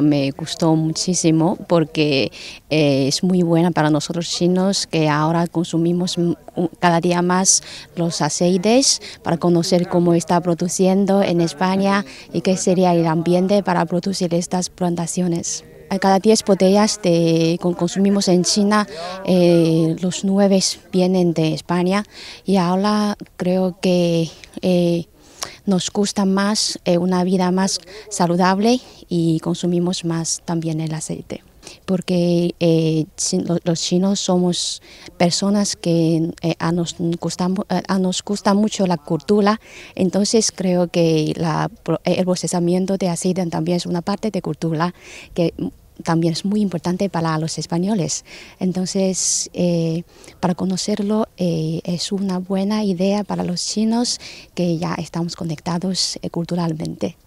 Me gustó muchísimo porque eh, es muy buena para nosotros chinos que ahora consumimos cada día más los aceites para conocer cómo está produciendo en España y qué sería el ambiente para producir estas plantaciones. Eh, cada 10 botellas que consumimos en China, eh, los 9 vienen de España y ahora creo que nos gusta más eh, una vida más saludable y consumimos más también el aceite. Porque eh, los chinos somos personas que eh, a nos, gusta, nos mucho la cultura, entonces creo que el procesamiento de aceite también es una parte de cultura que también es muy importante para los españoles. Entonces, eh, para conocerlo eh, es una buena idea para los chinos que ya estamos conectados eh, culturalmente.